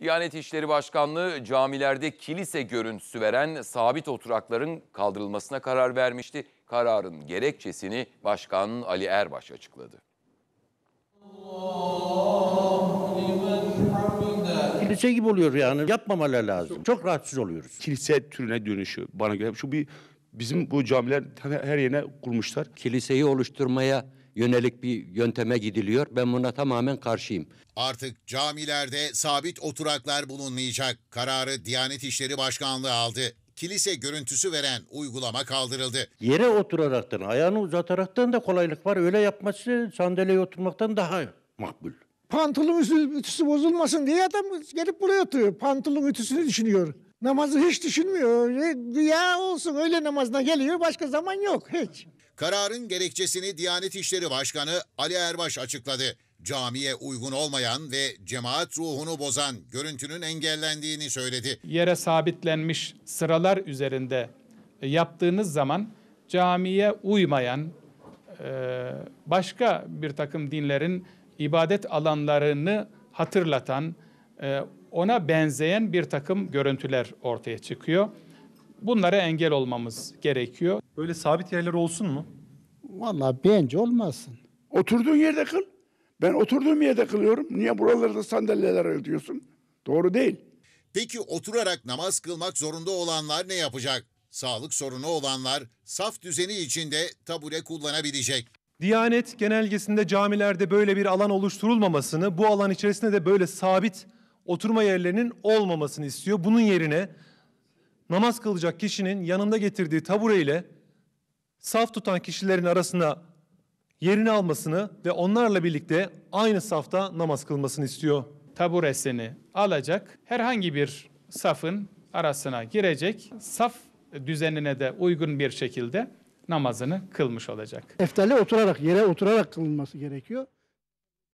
Diyanet İşleri Başkanlığı camilerde kilise görüntüsü veren sabit oturakların kaldırılmasına karar vermişti. Kararın gerekçesini Başkan Ali Erbaş açıkladı. Kilise gibi oluyor yani yapmamaları lazım. Çok rahatsız oluyoruz. Kilise türüne dönüşü bana göre şu bir bizim bu camiler her yerine kurmuşlar. Kiliseyi oluşturmaya yönelik bir yönteme gidiliyor. Ben buna tamamen karşıyım. Artık camilerde sabit oturaklar bulunmayacak. Kararı Diyanet İşleri Başkanlığı aldı kilise görüntüsü veren uygulama kaldırıldı. Yere oturaraktan, ayağını uzataraktan da kolaylık var. Öyle yapması sandalyeye oturmaktan daha makbul. Pantolon ütüsü bozulmasın diye adam gelip buraya oturuyor. Pantolon ütüsünü düşünüyor. Namazı hiç düşünmüyor. E, ya olsun öyle namazına geliyor başka zaman yok hiç. Kararın gerekçesini Diyanet İşleri Başkanı Ali Erbaş açıkladı. Camiye uygun olmayan ve cemaat ruhunu bozan görüntünün engellendiğini söyledi. Yere sabitlenmiş sıralar üzerinde e, yaptığınız zaman camiye uymayan e, başka bir takım dinlerin ibadet alanlarını hatırlatan ee, ona benzeyen bir takım görüntüler ortaya çıkıyor. Bunlara engel olmamız gerekiyor. Böyle sabit yerler olsun mu? Vallahi bence olmasın. Oturduğun yerde kıl. Ben oturduğum yerde kılıyorum. Niye buralarda sandalyeler ödüyorsun? Doğru değil. Peki oturarak namaz kılmak zorunda olanlar ne yapacak? Sağlık sorunu olanlar saf düzeni içinde tabure kullanabilecek. Diyanet genelgesinde camilerde böyle bir alan oluşturulmamasını, bu alan içerisinde de böyle sabit oturma yerlerinin olmamasını istiyor. Bunun yerine namaz kılacak kişinin yanında getirdiği tabure ile saf tutan kişilerin arasına yerini almasını ve onlarla birlikte aynı safta namaz kılmasını istiyor. Taburesini alacak, herhangi bir safın arasına girecek, saf düzenine de uygun bir şekilde namazını kılmış olacak. Eftali oturarak, yere oturarak kılınması gerekiyor.